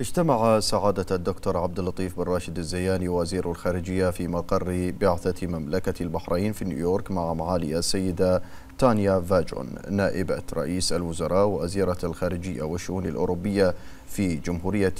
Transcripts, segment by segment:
اجتمع سعادة الدكتور عبد اللطيف بن راشد الزياني وزير الخارجية في مقر بعثة مملكة البحرين في نيويورك مع معالي السيدة تانيا فاجون نائبة رئيس الوزراء وأزيرة الخارجية والشؤون الأوروبية في جمهورية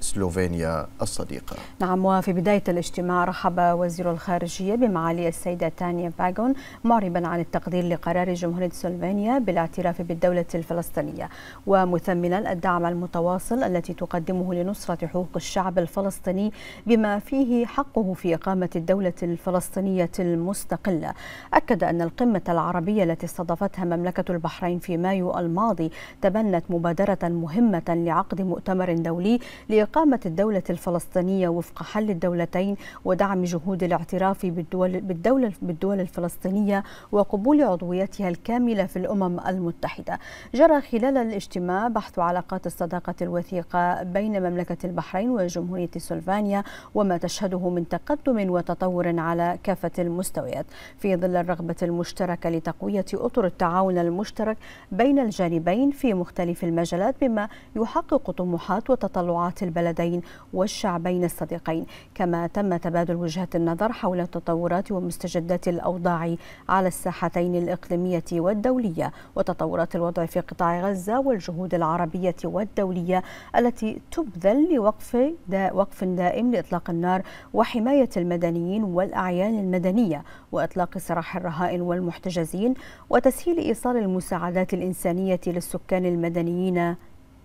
سلوفينيا الصديقة نعم وفي بداية الاجتماع رحب وزير الخارجية بمعالي السيدة تانيا فاجون معربا عن التقدير لقرار جمهورية سلوفينيا بالاعتراف بالدولة الفلسطينية ومثمنا الدعم المتواصل التي تقدمه لنصرة حقوق الشعب الفلسطيني بما فيه حقه في إقامة الدولة الفلسطينية المستقلة أكد أن القمة العربية التي التي استضافتها مملكة البحرين في مايو الماضي تبنت مبادرة مهمة لعقد مؤتمر دولي لإقامة الدولة الفلسطينية وفق حل الدولتين ودعم جهود الاعتراف بالدول بالدولة بالدول الفلسطينية وقبول عضويتها الكاملة في الأمم المتحدة. جرى خلال الاجتماع بحث علاقات الصداقة الوثيقة بين مملكة البحرين وجمهورية سلفانيا وما تشهده من تقدم وتطور على كافة المستويات في ظل الرغبة المشتركة لتقوية إطر التعاون المشترك بين الجانبين في مختلف المجالات بما يحقق طموحات وتطلعات البلدين والشعبين الصديقين كما تم تبادل وجهات النظر حول التطورات ومستجدات الأوضاع على الساحتين الإقليمية والدولية وتطورات الوضع في قطاع غزة والجهود العربية والدولية التي تبذل لوقف دا وقف دائم لإطلاق النار وحماية المدنيين والأعيان المدنية وإطلاق سراح الرهائن والمحتجزين وتسهيل إيصال المساعدات الإنسانية للسكان المدنيين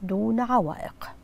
دون عوائق